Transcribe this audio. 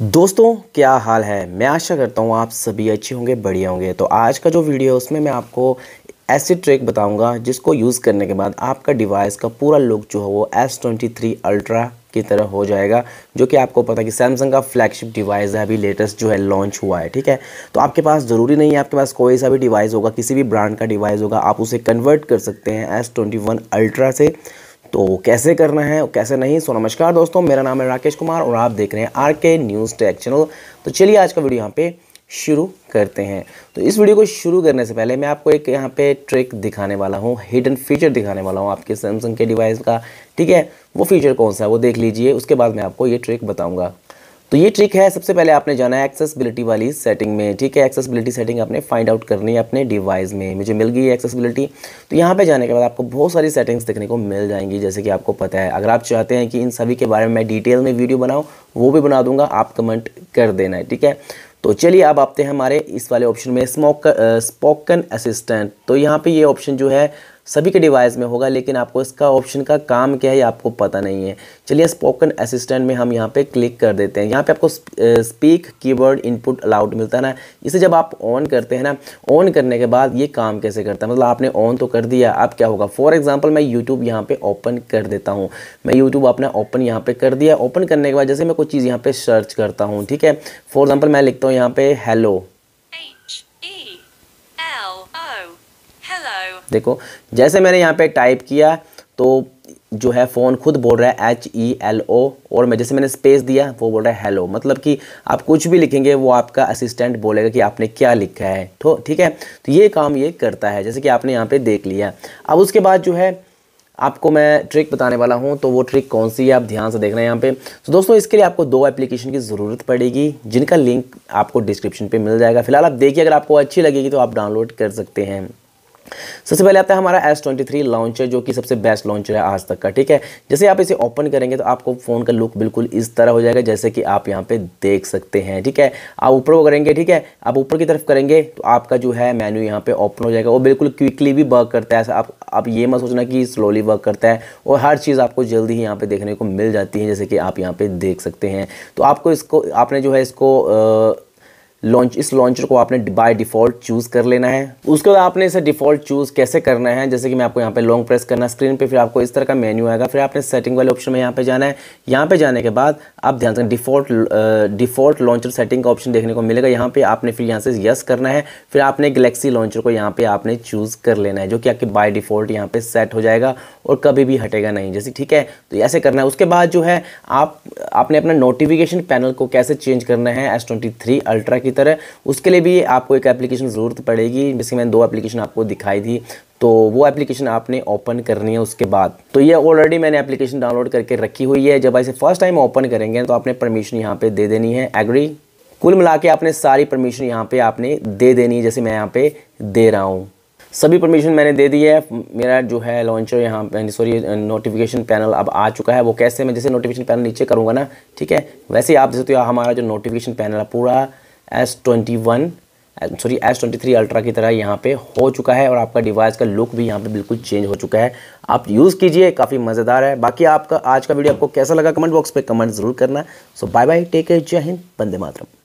दोस्तों क्या हाल है मैं आशा करता हूँ आप सभी अच्छे होंगे बढ़िया होंगे तो आज का जो वीडियो है उसमें मैं आपको ऐसी ट्रिक बताऊंगा जिसको यूज़ करने के बाद आपका डिवाइस का पूरा लुक जो है वो एस ट्वेंटी थ्री अल्ट्रा की तरह हो जाएगा जो कि आपको पता कि सैमसंग का फ्लैगशिप डिवाइस है अभी लेटेस्ट जो है लॉन्च हुआ है ठीक है तो आपके पास ज़रूरी नहीं है आपके पास कोई सा भी डिवाइस होगा किसी भी ब्रांड का डिवाइस होगा आप उसे कन्वर्ट कर सकते हैं एस ट्वेंटी वन अल्ट्रा से तो कैसे करना है कैसे नहीं सो नमस्कार दोस्तों मेरा नाम है राकेश कुमार और आप देख रहे हैं आर के न्यूज़ टेक चैनल तो चलिए आज का वीडियो यहाँ पे शुरू करते हैं तो इस वीडियो को शुरू करने से पहले मैं आपको एक यहाँ पे ट्रिक दिखाने वाला हूँ हिडन फीचर दिखाने वाला हूँ आपके सैमसंग के डिवाइस का ठीक है वो फीचर कौन सा है वो देख लीजिए उसके बाद मैं आपको ये ट्रिक बताऊँगा तो ये ट्रिक है सबसे पहले आपने जाना है एक्सेसिबिलिटी वाली सेटिंग में ठीक है एक्सेसिबिलिटी सेटिंग आपने फाइंड आउट करनी है अपने डिवाइस में मुझे मिल गई है एक्सेसिबिलिटी तो यहाँ पे जाने के बाद आपको बहुत सारी सेटिंग्स देखने को मिल जाएंगी जैसे कि आपको पता है अगर आप चाहते हैं कि इन सभी के बारे में मैं डिटेल में वीडियो बनाऊँ वो भी बना दूंगा आप कमेंट कर देना है ठीक है तो चलिए अब आते हैं हमारे इस वाले ऑप्शन में स्मोक स्पोकन असिस्टेंट तो यहाँ पे ये ऑप्शन जो है सभी के डिवाइस में होगा लेकिन आपको इसका ऑप्शन का काम क्या है आपको पता नहीं है चलिए स्पोकन असिस्टेंट में हम यहाँ पे क्लिक कर देते हैं यहाँ पे आपको स्पीक कीवर्ड इनपुट अलाउड मिलता है ना इसे जब आप ऑन करते हैं ना ऑन करने के बाद ये काम कैसे करता है मतलब आपने ऑन तो कर दिया अब क्या होगा फॉर एग्जाम्पल मैं यूट्यूब यहाँ पर ओपन कर देता हूँ मैं यूट्यूब अपना ओपन यहाँ पर कर दिया ओपन करने के बाद जैसे मैं कुछ चीज़ यहाँ पर सर्च करता हूँ ठीक है फॉर एग्ज़ाम्पल मैं लिखता हूँ यहाँ पर हेलो देखो जैसे मैंने यहाँ पे टाइप किया तो जो है फ़ोन खुद बोल रहा है एच ई एल ओ और मैं जैसे मैंने स्पेस दिया वो बोल रहा है हेलो मतलब कि आप कुछ भी लिखेंगे वो आपका असिस्टेंट बोलेगा कि आपने क्या लिखा है तो ठीक है तो ये काम ये करता है जैसे कि आपने यहाँ पे देख लिया अब उसके बाद जो है आपको मैं ट्रिक बताने वाला हूँ तो वो ट्रिक कौन सी है आप ध्यान से देख रहे हैं यहाँ पे तो दोस्तों इसके लिए आपको दो एप्लीकेशन की ज़रूरत पड़ेगी जिनका लिंक आपको डिस्क्रिप्शन पे मिल जाएगा फिलहाल आप देखिए अगर आपको अच्छी लगेगी तो आप डाउनलोड कर सकते हैं सबसे पहले आता है हमारा एस ट्वेंटी थ्री लॉन्चर जो कि सबसे बेस्ट लॉन्चर है आज तक का ठीक है जैसे आप इसे ओपन करेंगे तो आपको फ़ोन का लुक बिल्कुल इस तरह हो जाएगा जैसे कि आप यहाँ पे देख सकते हैं ठीक है आप ऊपर को करेंगे ठीक है आप ऊपर की तरफ करेंगे तो आपका जो है मेन्यू यहाँ पे ओपन हो जाएगा वो बिल्कुल क्विकली भी वर्क करता है आप आप ये मत सोचना कि स्लोली वर्क करता है और हर चीज़ आपको जल्दी ही यहाँ पर देखने को मिल जाती है जैसे कि आप यहाँ पर देख सकते हैं तो आपको इसको आपने जो है इसको लॉन्च इस लॉन्चर को आपने बाय डिफ़ॉल्ट चूज़ कर लेना है उसके बाद आपने इसे डिफ़ॉल्ट चूज़ कैसे करना है जैसे कि मैं आपको यहाँ पे लॉन्ग प्रेस करना स्क्रीन पे फिर आपको इस तरह का मेन्यू आएगा फिर आपने सेटिंग वाले ऑप्शन में यहाँ पे जाना है यहाँ पे जाने के बाद अब ध्यान से डिफ़ॉल्ट डिफ़ॉल्ट लॉन्चर सेटिंग का ऑप्शन देखने को मिलेगा यहाँ पे आपने फिर यहाँ से यस करना है फिर आपने गलेक्सी लॉन्चर को यहाँ पे आपने चूज़ कर लेना है जो कि आपके बाय डिफ़ॉल्ट यहाँ पे सेट हो जाएगा और कभी भी हटेगा नहीं जैसे ठीक है तो ऐसे करना है उसके बाद जो है आप आपने अपना नोटिफिकेशन पैनल को कैसे चेंज करना है एस ट्वेंटी अल्ट्रा की तरह उसके लिए भी आपको एक एप्लीकेशन ज़रूरत पड़ेगी जिसकी मैंने दो एप्लीकेशन आपको दिखाई थी तो वो एप्लीकेशन आपने ओपन करनी है उसके बाद तो ये ऑलरेडी मैंने एप्लीकेशन डाउनलोड करके रखी हुई है जब इसे फर्स्ट टाइम ओपन करेंगे तो आपने परमिशन यहाँ पे दे देनी है एग्री कुल मिला के आपने सारी परमिशन यहाँ पे आपने दे देनी है जैसे मैं यहाँ पे दे रहा हूँ सभी परमिशन मैंने दे दी है मेरा जो है लॉन्चर यहाँ पे सॉरी नोटिफिकेशन पैनल अब आ चुका है वो कैसे मैं जैसे नोटिफिकेशन पैनल नीचे करूँगा ना ठीक है वैसे आप जैसे तो हमारा जो नोटिफिकेशन पैनल है पूरा S twenty one sorry S twenty three ultra की तरह यहाँ पे हो चुका है और आपका डिवाइस का लुक भी यहाँ पे बिल्कुल चेंज हो चुका है आप यूज़ कीजिए काफ़ी मज़ेदार है बाकी आपका आज का वीडियो आपको कैसा लगा कमेंट बॉक्स पे कमेंट ज़रूर करना so bye bye take care जय हिंद बंदे मातरम